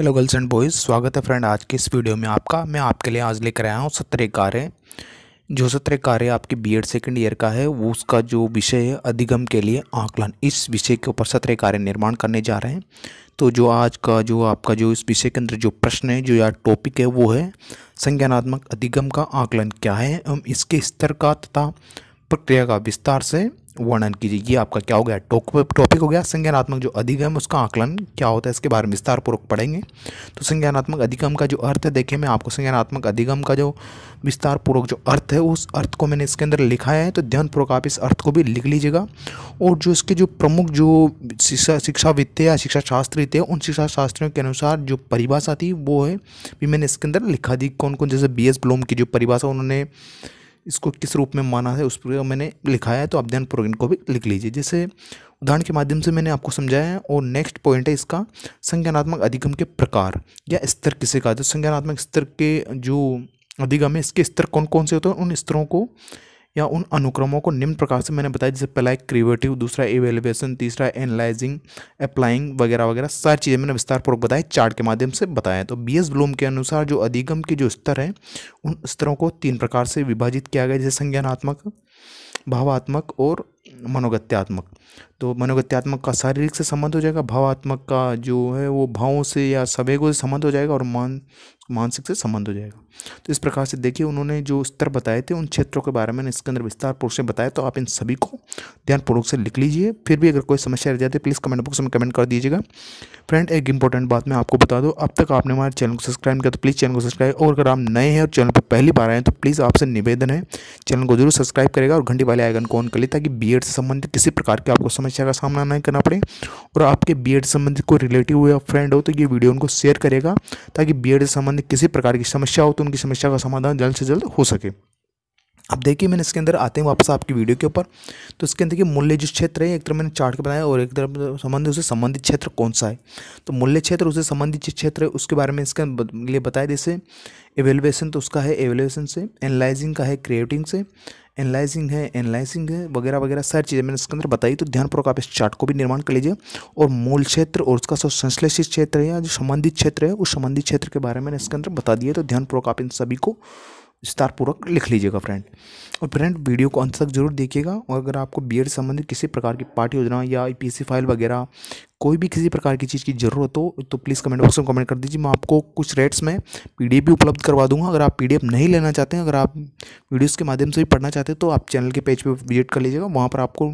hello girls and boys स्वागत है friend आज के इस वीडियो में आपका मैं आपके लिए आज लेकर आया हूँ सत्रह कार्य जो सत्रह कार्य आपके बीएड सेकंड ईयर का है वो उसका जो विषय है अधिगम के लिए आकलन इस विषय के ऊपर सत्रह कार्य निर्माण करने जा रहे हैं तो जो आज का जो आपका जो इस विषय के अंदर जो प्रश्न है जो या टॉपिक है वो है संज्ञानात्मक अधिगम का आकलन क्या है एवं इसके स्तर का तथा प्रक्रिया का विस्तार से वर्णन कीजिए ये आपका क्या हो गया टॉपिक हो गया संज्ञानात्मक जो अधिगम उसका आकलन क्या होता है इसके बारे में विस्तार पूर्वक पढ़ेंगे तो संज्ञानात्मक अधिगम का जो अर्थ है देखिए मैं आपको संज्ञानात्मक अधिगम का जो विस्तार पूर्वक जो अर्थ है उस अर्थ को मैंने इसके अंदर लिखा है तो ध्यानपूर्वक आप इस अर्थ को भी लिख लीजिएगा और जो इसके जो प्रमुख जो शिक्षा शिक्षाविद या शिक्षा शास्त्री थे उन शिक्षा शास्त्रियों के अनुसार जो परिभाषा थी वो है भी मैंने इसके अंदर लिखा दी कौन कौन जैसे बी एस ब्लोम की जो परिभाषा उन्होंने इसको किस रूप में माना है उस पर मैंने लिखा है तो आप ध्यान पूर्वक इनको भी लिख लीजिए जैसे उदाहरण के माध्यम से मैंने आपको समझाया है और नेक्स्ट पॉइंट है इसका संज्ञानात्मक अधिगम के प्रकार या स्तर किसे कहा जाता है संज्ञानात्मक स्तर के जो अधिगम है इसके स्तर कौन कौन से होते हैं उन स्तरों को या उन अनुक्रमों को निम्न प्रकार से मैंने बताया जैसे पहला एक क्रिएटिव दूसरा एवेलुएसन तीसरा एनालाइजिंग अप्लाइंग वगैरह वगैरह सारी चीज़ें मैंने विस्तारपूर्वक बताया चार्ट के माध्यम से बताया तो बी एस ब्लूम के अनुसार जो अधिगम के जो स्तर हैं उन स्तरों को तीन प्रकार से विभाजित किया गया जैसे संज्ञानात्मक भावात्मक और मनोगत्यात्मक तो मनोगत्यात्मक का शारीरिक से संबंध हो जाएगा भावात्मक का जो है वो भावों से या सवेगों से संबंध हो जाएगा और मान मानसिक से संबंध हो जाएगा तो इस प्रकार से देखिए उन्होंने जो स्तर बताए थे उन क्षेत्रों के बारे में इसके अंदर विस्तार पूर्व से बताया तो आप इन सभी को ध्यानपूर्वक से लिख लीजिए फिर भी अगर कोई समस्या रह जाती है प्लीज़ कमेंट बॉक्स में कमेंट कर दीजिएगा फ्रेंड एक इंपॉर्टेंट बात मैं आपको बता दूँ अब तक आपने हमारे चैनल को सब्सक्राइब किया तो प्लीज़ चैनल को सब्सक्राइब और अगर आप नए हैं और चैनल पर पहली बार आए तो प्लीज़ आपसे निवेदन है चैनल को जरूर सब्सक्राइब करेगा और घंटी वाले आइकन को ऑन कर लिए ताकि बी से संबंधित किसी प्रकार की आपको समस्या का सामना नहीं करना पड़े और आपके बी से संबंधित कोई रिलेटिव या फ्रेंड हो तो ये वीडियो उनको शेयर करेगा ताकि बी से संबंधित संबंधित किसी प्रकार की समस्या हो तो उनकी समस्या का समाधान जल्द से जल्द हो सके अब देखिए मैंने इसके अंदर आते हैं वापस आपकी वीडियो के ऊपर तो इसके अंदर देखिए मूल्य जिस क्षेत्र है एक तरफ मैंने चार्ट के बनाया और एक तरफ संबंधित उसे संबंधित क्षेत्र कौन सा है तो मूल्य क्षेत्र उसे संबंधित जिस क्षेत्र है उसके बारे में इसके लिए बताया जैसे एवेलुएसन तो उसका है एवेलुएसन से एनालाइजिंग का है क्रिएटिंग से एनालाइजिंग है एनालाइजिंग है वगैरह वगैरह सारी चीज़ें मैंने इसके अंदर बताई तो ध्यानपूर्वक आप इस चार्ट को भी निर्माण कर लीजिए और मूल क्षेत्र और उसका सब संश्लेषित क्षेत्र है या जो संबंधित क्षेत्र है उस संबंधित क्षेत्र के बारे में मैंने इसके अंदर बता दिया तो ध्यानपूर्वक आप इन सभी को विस्तारपूर्वक लिख लीजिएगा फ्रेंड और फ्रेंड वीडियो को अंत तक जरूर देखिएगा और अगर आपको बी एड संबंधित किसी प्रकार की पार्टी योजना या पी e फाइल वगैरह कोई भी किसी प्रकार की चीज़ की ज़रूरत हो तो प्लीज़ कमेंट बॉक्स में कमेंट कर दीजिए मैं आपको कुछ रेट्स में पी भी उपलब्ध करवा दूंगा अगर आप पी नहीं लेना चाहते हैं अगर आप वीडियोस के माध्यम से भी पढ़ना चाहते हैं तो आप चैनल के पेज पे विजिट कर लीजिएगा वहाँ पर आपको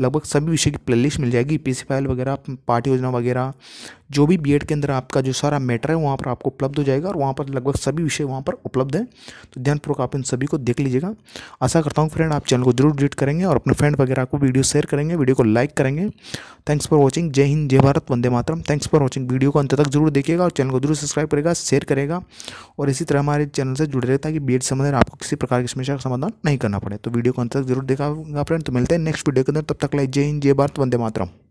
लगभग सभी विषय की लिस्ट मिल जाएगी पी e फाइल वगैरह पार्टी योजना वगैरह जो भी बी के अंदर आपका जो सारा मैटर है वहाँ पर आपको उपलब्ध हो जाएगा और वहाँ पर लगभग सभी विषय वहाँ पर उपलब्ध हैं तो ध्यानपूर्वक आप इन सभी को देख लीजिएगा आशा करता हूँ फ्रेंड आप चैनल को जरूर डिलीट करेंगे और अपने फ्रेंड वगैरह को वीडियो शेयर करेंगे वीडियो को लाइक करेंगे थैंक्स फॉर वॉचिंग जय हिंद जय भारत वंदे मातरम थैंक्स फॉर वॉचिंग वीडियो को अंत तक जरूर देखिएगा और चैनल को जरूर सब्सक्राइब करेगा शेयर करेगा और इसी तरह हमारे चैनल से जुड़े रहे ताकि बी एड समझ आपको किसी प्रकार की समस्या का समाधान नहीं करना पड़े तो वीडियो को अंत तक जरूर देखा फ्रेंड तो मिलते हैं नेक्स्ट वीडियो के अंदर तब तक लाइक जय हिंद जय भारत वंदे मातरम